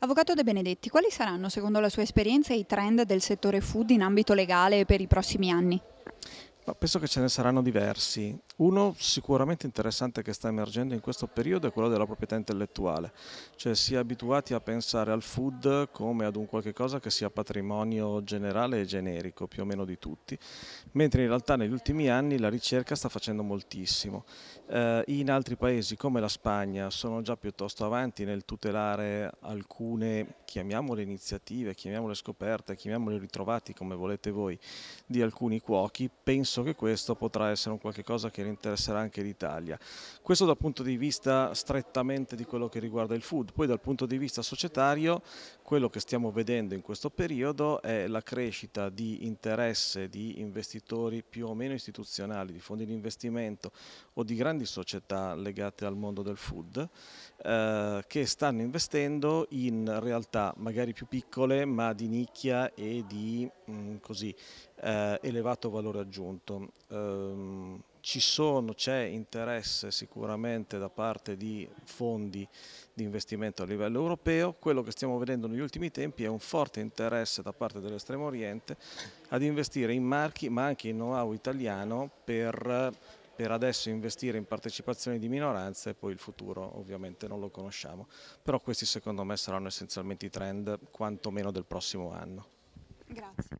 Avvocato De Benedetti, quali saranno secondo la sua esperienza i trend del settore food in ambito legale per i prossimi anni? Ma penso che ce ne saranno diversi. Uno sicuramente interessante che sta emergendo in questo periodo è quello della proprietà intellettuale, cioè si è abituati a pensare al food come ad un qualche cosa che sia patrimonio generale e generico, più o meno di tutti, mentre in realtà negli ultimi anni la ricerca sta facendo moltissimo. Eh, in altri paesi come la Spagna sono già piuttosto avanti nel tutelare alcune, chiamiamole iniziative, chiamiamole scoperte, chiamiamole ritrovati come volete voi, di alcuni cuochi. Penso penso che questo potrà essere un qualche cosa che interesserà anche l'Italia. Questo dal punto di vista strettamente di quello che riguarda il food, poi dal punto di vista societario quello che stiamo vedendo in questo periodo è la crescita di interesse di investitori più o meno istituzionali, di fondi di investimento o di grandi società legate al mondo del food eh, che stanno investendo in realtà magari più piccole ma di nicchia e di mh, mm, così eh, elevato valore aggiunto. Ehm, c'è interesse sicuramente da parte di fondi di investimento a livello europeo, quello che stiamo vedendo negli ultimi tempi è un forte interesse da parte dell'estremo oriente ad investire in marchi ma anche in know-how italiano per, per adesso investire in partecipazioni di minoranze e poi il futuro ovviamente non lo conosciamo, però questi secondo me saranno essenzialmente i trend quantomeno del prossimo anno. Grazie.